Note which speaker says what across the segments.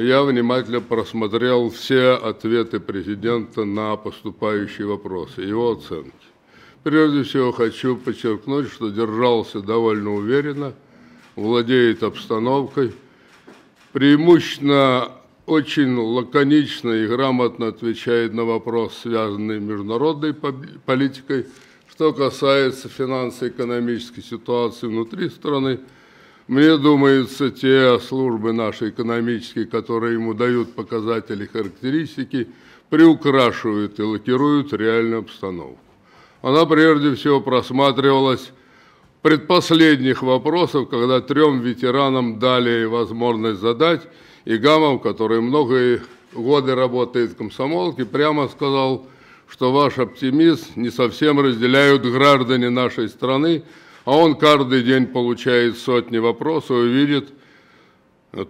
Speaker 1: Я внимательно просмотрел все ответы президента на поступающие вопросы, его оценки. Прежде всего хочу подчеркнуть, что держался довольно уверенно, владеет обстановкой, преимущественно очень лаконично и грамотно отвечает на вопрос, связанный с международной политикой. Что касается финансово-экономической ситуации внутри страны – мне думается, те службы наши экономические, которые ему дают показатели характеристики, приукрашивают и лакируют реальную обстановку. Она прежде всего просматривалась предпоследних вопросов, когда трем ветеранам дали возможность задать, и Гамов, который многое годы работает в комсомолке, прямо сказал, что ваш оптимизм не совсем разделяют граждане нашей страны, а он каждый день получает сотни вопросов и видит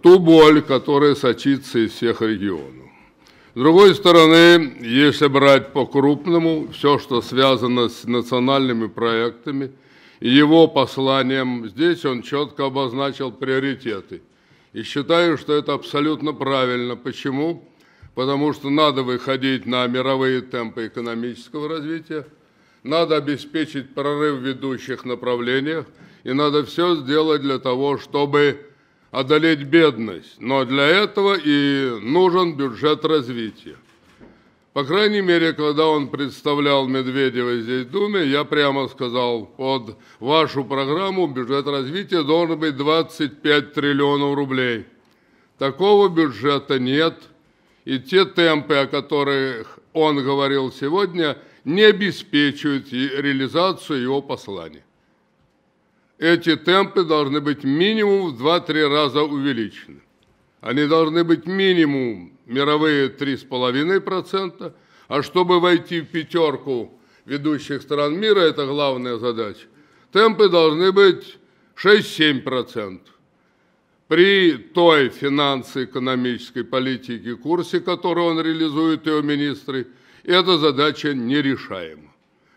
Speaker 1: ту боль, которая сочится из всех регионов. С другой стороны, если брать по-крупному, все, что связано с национальными проектами его посланием, здесь он четко обозначил приоритеты. И считаю, что это абсолютно правильно. Почему? Потому что надо выходить на мировые темпы экономического развития – надо обеспечить прорыв в ведущих направлениях, и надо все сделать для того, чтобы одолеть бедность. Но для этого и нужен бюджет развития. По крайней мере, когда он представлял Медведева здесь в Думе, я прямо сказал, под вашу программу бюджет развития должен быть 25 триллионов рублей. Такого бюджета нет, и те темпы, о которых он говорил сегодня – не обеспечивают реализацию его послания. Эти темпы должны быть минимум в 2-3 раза увеличены. Они должны быть минимум мировые 3,5%, а чтобы войти в пятерку ведущих стран мира, это главная задача, темпы должны быть 6-7%. При той финансово-экономической политике курсе, которую он реализует, его министры – эта задача нерешаема.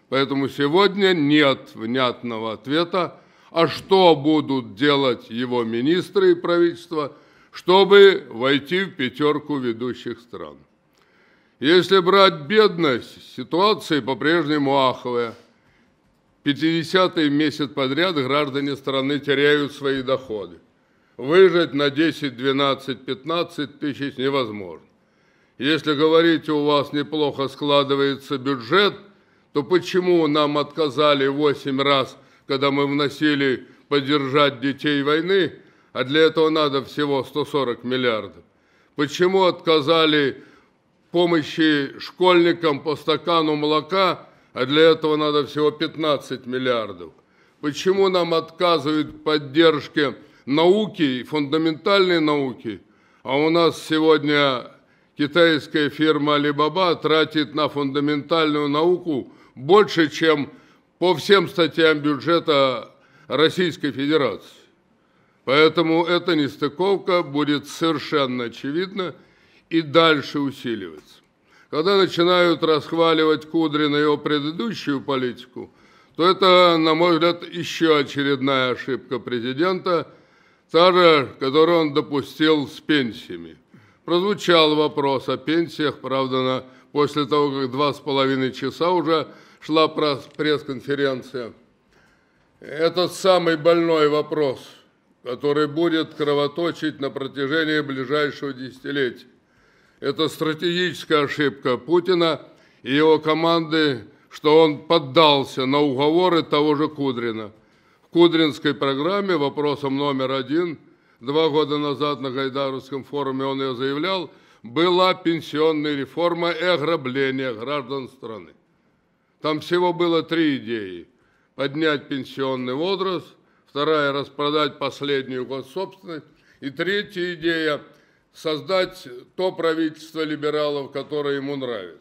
Speaker 1: Поэтому сегодня нет внятного ответа, а что будут делать его министры и правительство, чтобы войти в пятерку ведущих стран. Если брать бедность, ситуация по-прежнему аховая. 50-й месяц подряд граждане страны теряют свои доходы. Выжить на 10, 12, 15 тысяч невозможно. Если, говорите, у вас неплохо складывается бюджет, то почему нам отказали восемь раз, когда мы вносили поддержать детей войны, а для этого надо всего 140 миллиардов? Почему отказали помощи школьникам по стакану молока, а для этого надо всего 15 миллиардов? Почему нам отказывают в поддержке науки, фундаментальной науки, а у нас сегодня китайская фирма Alibaba тратит на фундаментальную науку больше, чем по всем статьям бюджета Российской Федерации. Поэтому эта нестыковка будет совершенно очевидна и дальше усиливаться. Когда начинают расхваливать Кудрина и его предыдущую политику, то это, на мой взгляд, еще очередная ошибка президента, та же, которую он допустил с пенсиями. Прозвучал вопрос о пенсиях, правда, на, после того, как два с половиной часа уже шла пресс-конференция. Это самый больной вопрос, который будет кровоточить на протяжении ближайшего десятилетия. Это стратегическая ошибка Путина и его команды, что он поддался на уговоры того же Кудрина. В Кудринской программе вопросом номер один – два года назад на Гайдаровском форуме он ее заявлял, была пенсионная реформа и ограбление граждан страны. Там всего было три идеи. Поднять пенсионный возраст, вторая – распродать последнюю госсобственность, и третья идея – создать то правительство либералов, которое ему нравится.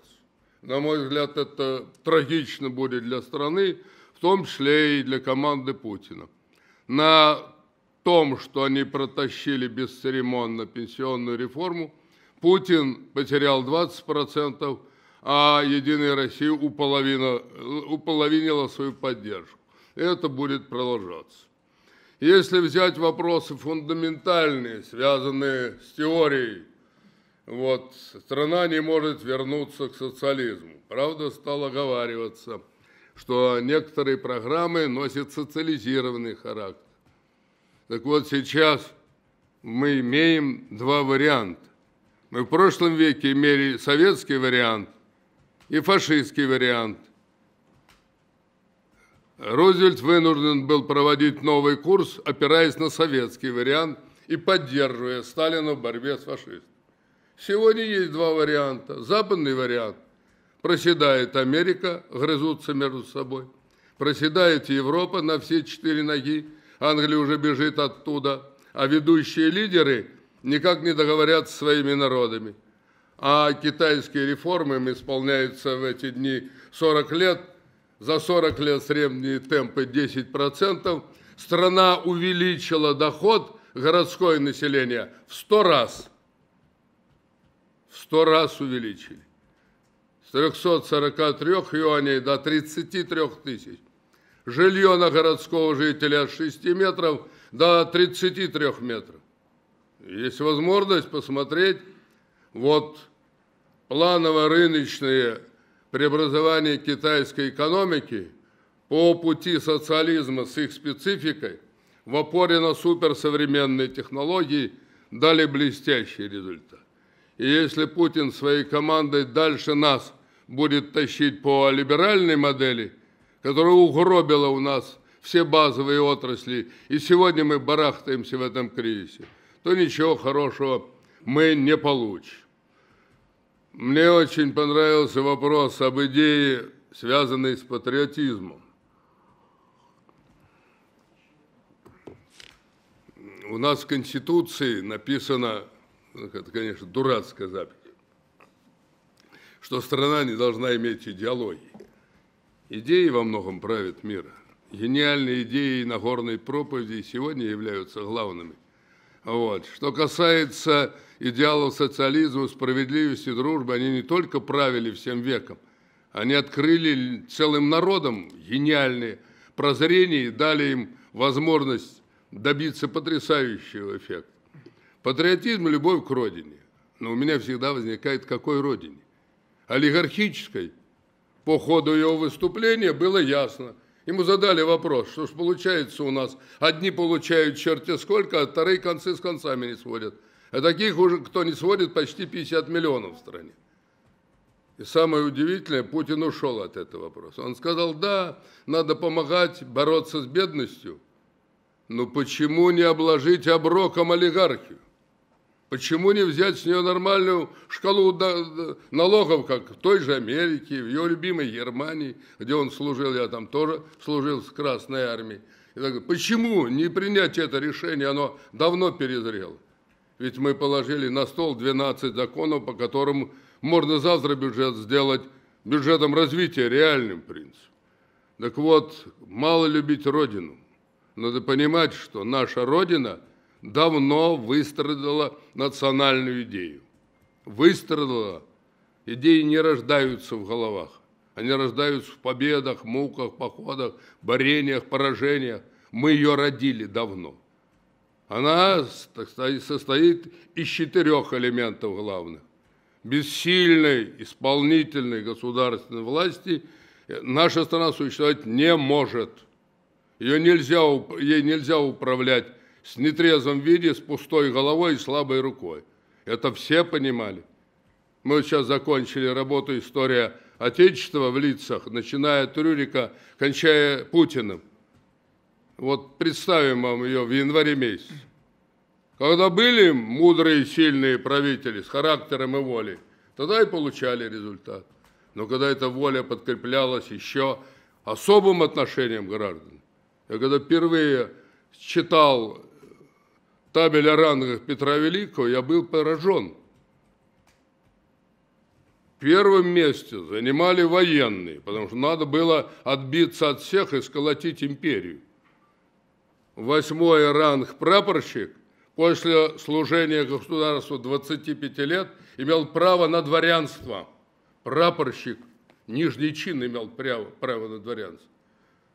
Speaker 1: На мой взгляд, это трагично будет для страны, в том числе и для команды Путина. На том, что они протащили бесцеремонно пенсионную реформу, Путин потерял 20%, а «Единая Россия» уполовина, уполовинила свою поддержку. Это будет продолжаться. Если взять вопросы фундаментальные, связанные с теорией, вот, страна не может вернуться к социализму. Правда, стало оговариваться, что некоторые программы носят социализированный характер. Так вот сейчас мы имеем два варианта. Мы в прошлом веке имели советский вариант и фашистский вариант. Рузвельт вынужден был проводить новый курс, опираясь на советский вариант и поддерживая Сталина в борьбе с фашистами. Сегодня есть два варианта. Западный вариант – проседает Америка, грызутся между собой. Проседает Европа на все четыре ноги – Англия уже бежит оттуда, а ведущие лидеры никак не договорят с своими народами. А китайские реформы им исполняются в эти дни 40 лет. За 40 лет средние темпы 10%. Страна увеличила доход городское население в 100 раз. В 100 раз увеличили. С 343 юаней до 33 тысяч. Жилье на городского жителя от 6 метров до 33 метров. Есть возможность посмотреть вот планово-рыночные преобразования китайской экономики по пути социализма с их спецификой в опоре на суперсовременные технологии дали блестящий результат. И если Путин своей командой дальше нас будет тащить по либеральной модели – которая угробила у нас все базовые отрасли, и сегодня мы барахтаемся в этом кризисе, то ничего хорошего мы не получим. Мне очень понравился вопрос об идее, связанной с патриотизмом. У нас в Конституции написано, это, конечно, дурацкая запись, что страна не должна иметь идеологии. Идеи во многом правят мир. Гениальные идеи и Нагорной проповеди сегодня являются главными. Вот. Что касается идеалов социализма, справедливости, дружбы, они не только правили всем веком, они открыли целым народам гениальные прозрения и дали им возможность добиться потрясающего эффекта. Патриотизм и любовь к родине. Но у меня всегда возникает, какой родине? Олигархической – по ходу его выступления было ясно. Ему задали вопрос, что ж получается у нас. Одни получают черти сколько, а вторые концы с концами не сводят. А таких уже, кто не сводит, почти 50 миллионов в стране. И самое удивительное, Путин ушел от этого вопроса. Он сказал, да, надо помогать бороться с бедностью, но почему не обложить оброком олигархию? Почему не взять с нее нормальную шкалу налогов, как в той же Америке, в ее любимой Германии, где он служил, я там тоже служил с Красной Армией. Почему не принять это решение, оно давно перезрело? Ведь мы положили на стол 12 законов, по которым можно завтра бюджет сделать бюджетом развития, реальным принципом. Так вот, мало любить Родину. Надо понимать, что наша Родина – давно выстрадала национальную идею. Выстрадала. Идеи не рождаются в головах. Они рождаются в победах, муках, походах, борениях, поражениях. Мы ее родили давно. Она состоит из четырех элементов главных. Без сильной исполнительной государственной власти э, наша страна существовать не может. Ее нельзя, ей нельзя управлять с нетрезвом виде, с пустой головой и слабой рукой. Это все понимали. Мы сейчас закончили работу «История Отечества» в лицах, начиная от Рюрика, кончая Путиным. Вот представим вам ее в январе месяце. Когда были мудрые, сильные правители с характером и волей, тогда и получали результат. Но когда эта воля подкреплялась еще особым отношением граждан, я когда впервые читал табель о рангах Петра Великого, я был поражен. Первым месте занимали военные, потому что надо было отбиться от всех и сколотить империю. Восьмой ранг прапорщик после служения государству 25 лет имел право на дворянство. Прапорщик, нижний чин имел право, право на дворянство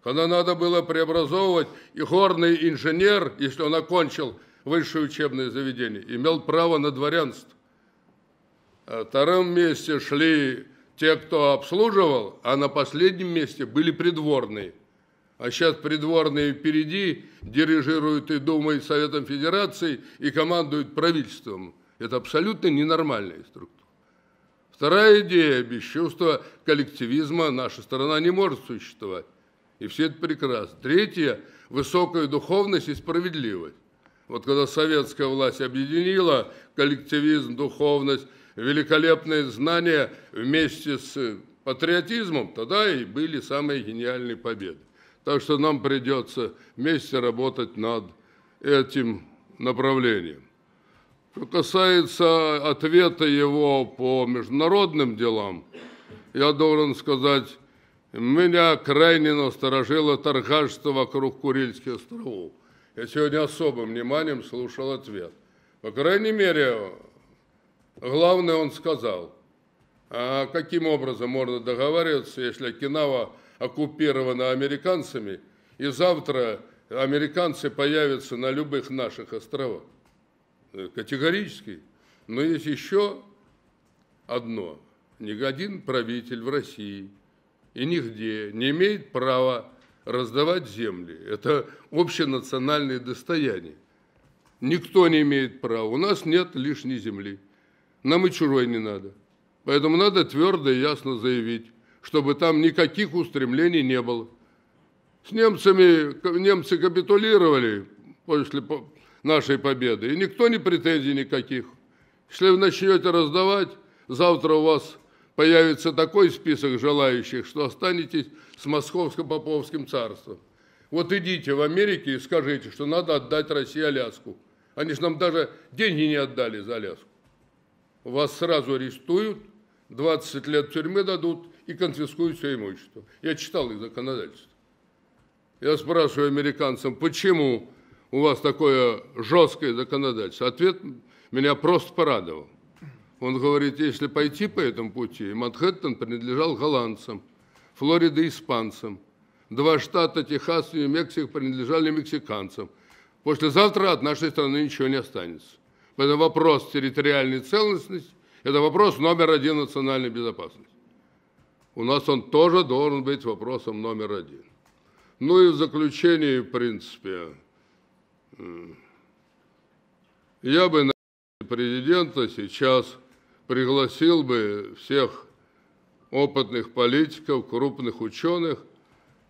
Speaker 1: когда надо было преобразовывать, и горный инженер, если он окончил высшее учебное заведение, имел право на дворянство. На э, втором месте шли те, кто обслуживал, а на последнем месте были придворные. А сейчас придворные впереди дирижируют и думают Советом Федерации и командуют правительством. Это абсолютно ненормальная структура. Вторая идея – без чувства коллективизма наша страна не может существовать. И все это прекрасно. Третье – высокая духовность и справедливость. Вот когда советская власть объединила коллективизм, духовность, великолепные знания вместе с патриотизмом, тогда и были самые гениальные победы. Так что нам придется вместе работать над этим направлением. Что касается ответа его по международным делам, я должен сказать, меня крайне насторожило торгашество вокруг Курильских островов. Я сегодня особым вниманием слушал ответ. По крайней мере, главное он сказал. А каким образом можно договариваться, если Окинава оккупирована американцами, и завтра американцы появятся на любых наших островах? Категорически. Но есть еще одно. Ни один правитель в России и нигде не имеет права раздавать земли. Это общенациональное достояние. Никто не имеет права. У нас нет лишней земли. Нам и чужой не надо. Поэтому надо твердо и ясно заявить, чтобы там никаких устремлений не было. С немцами, немцы капитулировали после нашей победы, и никто не претензий никаких. Если вы начнете раздавать, завтра у вас появится такой список желающих, что останетесь с Московско-Поповским царством. Вот идите в Америке и скажите, что надо отдать России Аляску. Они же нам даже деньги не отдали за Аляску. Вас сразу арестуют, 20 лет тюрьмы дадут и конфискуют все имущество. Я читал их законодательство. Я спрашиваю американцам, почему у вас такое жесткое законодательство? Ответ меня просто порадовал. Он говорит, если пойти по этому пути, Манхэттен принадлежал голландцам, Флорида – испанцам, два штата Техас и Мексика принадлежали мексиканцам. Послезавтра от нашей страны ничего не останется. Поэтому вопрос территориальной целостности – это вопрос номер один национальной безопасности. У нас он тоже должен быть вопросом номер один. Ну и в заключение, в принципе, э, я бы на президента сейчас пригласил бы всех опытных политиков, крупных ученых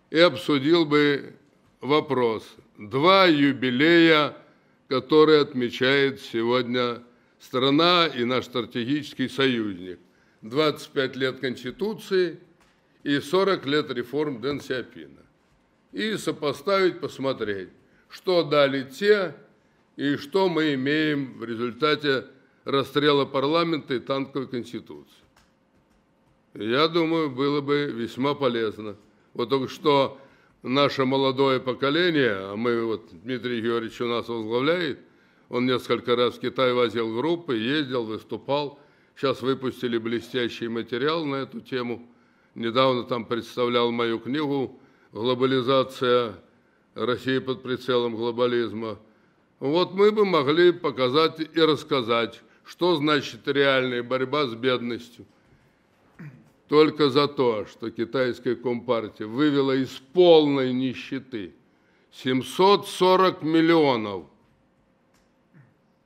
Speaker 1: и обсудил бы вопрос. Два юбилея, которые отмечает сегодня страна и наш стратегический союзник. 25 лет Конституции и 40 лет реформ Дэн Сиапина. И сопоставить, посмотреть, что дали те и что мы имеем в результате расстрела парламента и танковой конституции. Я думаю, было бы весьма полезно. Вот только что наше молодое поколение, а мы вот Дмитрий Георгиевич у нас возглавляет, он несколько раз в Китай возил группы, ездил, выступал. Сейчас выпустили блестящий материал на эту тему. Недавно там представлял мою книгу «Глобализация России под прицелом глобализма». Вот мы бы могли показать и рассказать что значит реальная борьба с бедностью? Только за то, что китайская компартия вывела из полной нищеты 740 миллионов.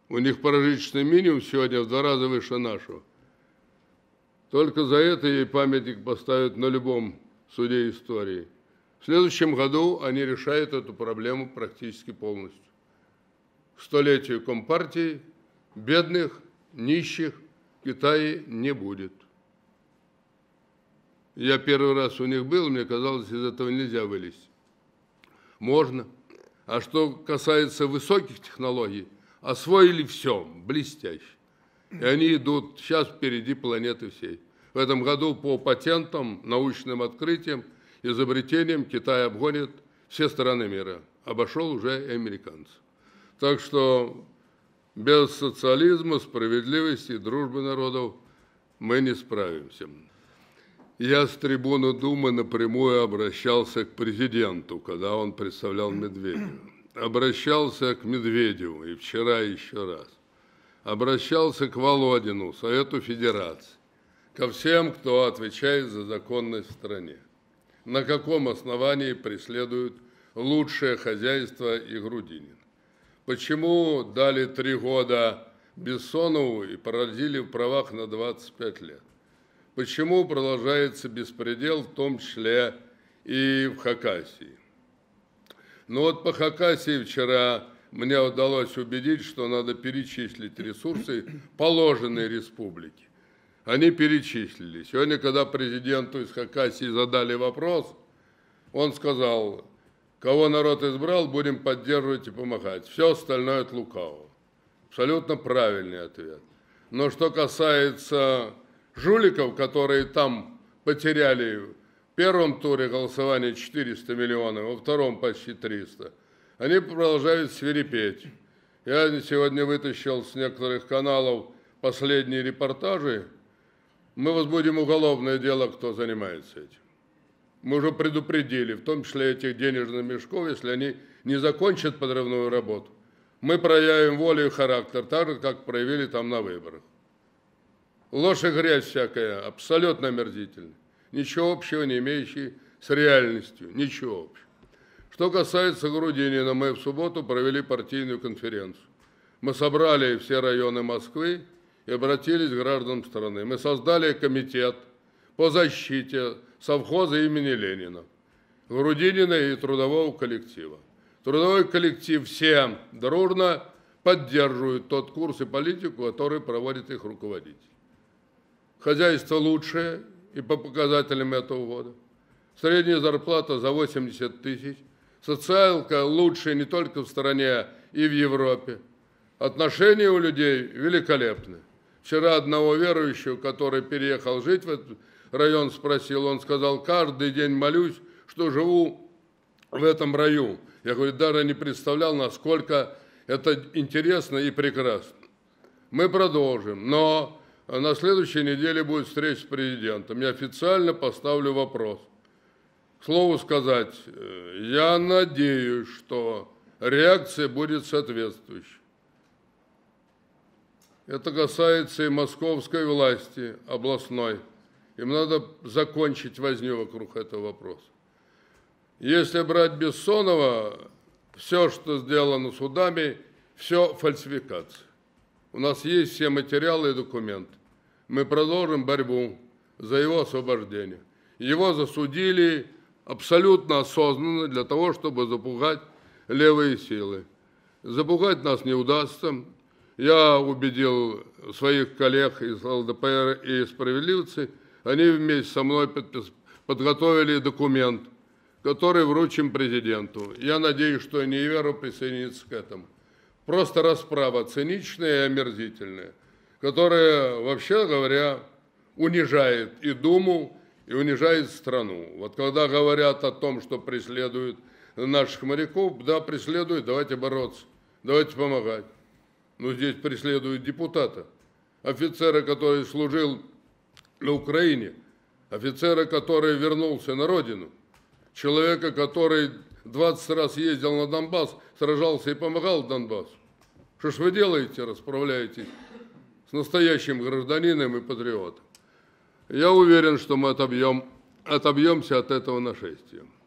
Speaker 1: У них прожиточный минимум сегодня в два раза выше нашего. Только за это ей памятник поставят на любом суде истории. В следующем году они решают эту проблему практически полностью. В столетию Компартии бедных – нищих в Китае не будет. Я первый раз у них был, мне казалось, из этого нельзя вылезть. Можно. А что касается высоких технологий, освоили все блестяще. И они идут сейчас впереди планеты всей. В этом году по патентам, научным открытиям, изобретениям Китай обгонит все страны мира. Обошел уже американцев. Так что без социализма, справедливости и дружбы народов мы не справимся. Я с трибуны Думы напрямую обращался к президенту, когда он представлял Медведева. Обращался к Медведеву и вчера еще раз. Обращался к Володину, Совету Федерации, ко всем, кто отвечает за законность в стране. На каком основании преследуют лучшее хозяйство и Грудинин? Почему дали три года Бессонову и породили в правах на 25 лет? Почему продолжается беспредел, в том числе и в Хакасии? Ну вот по Хакасии вчера мне удалось убедить, что надо перечислить ресурсы, положенные республике. Они перечислили. Сегодня, когда президенту из Хакасии задали вопрос, он сказал, Кого народ избрал, будем поддерживать и помогать. Все остальное от лукавого. Абсолютно правильный ответ. Но что касается жуликов, которые там потеряли в первом туре голосования 400 миллионов, во втором почти 300, они продолжают свирепеть. Я сегодня вытащил с некоторых каналов последние репортажи. Мы возбудим уголовное дело, кто занимается этим. Мы уже предупредили, в том числе этих денежных мешков, если они не закончат подрывную работу, мы проявим волю и характер, так же, как проявили там на выборах. Ложь и грязь всякая, абсолютно омерзительная, ничего общего не имеющие с реальностью, ничего общего. Что касается Грудинина, мы в субботу провели партийную конференцию. Мы собрали все районы Москвы и обратились к гражданам страны. Мы создали комитет по защите совхоза имени Ленина, Рудинина и трудового коллектива. Трудовой коллектив все дружно поддерживают тот курс и политику, который проводит их руководитель. Хозяйство лучшее и по показателям этого года. Средняя зарплата за 80 тысяч. Социалка лучшая не только в стране и в Европе. Отношения у людей великолепны. Вчера одного верующего, который переехал жить в этот район спросил. Он сказал, каждый день молюсь, что живу в этом раю. Я говорю, даже не представлял, насколько это интересно и прекрасно. Мы продолжим, но на следующей неделе будет встреча с президентом. Я официально поставлю вопрос. К слову сказать, э, я надеюсь, что реакция будет соответствующей. Это касается и московской власти областной. Им надо закончить возню вокруг этого вопроса. Если брать Бессонова, все, что сделано судами, все фальсификация. У нас есть все материалы и документы. Мы продолжим борьбу за его освобождение. Его засудили абсолютно осознанно для того, чтобы запугать левые силы. Запугать нас не удастся. Я убедил своих коллег из ЛДПР и справедливцы, они вместе со мной подготовили документ, который вручим президенту. Я надеюсь, что Ниверу присоединится к этому. Просто расправа циничная и омерзительная, которая, вообще говоря, унижает и Думу, и унижает страну. Вот когда говорят о том, что преследуют наших моряков, да, преследуют, давайте бороться, давайте помогать. Но здесь преследуют депутата. Офицера, который служил на Украине, офицера, который вернулся на родину, человека, который 20 раз ездил на Донбасс, сражался и помогал Донбассу. Что ж вы делаете, расправляетесь с настоящим гражданином и патриотом? Я уверен, что мы отобьем, отобьемся от этого нашествия.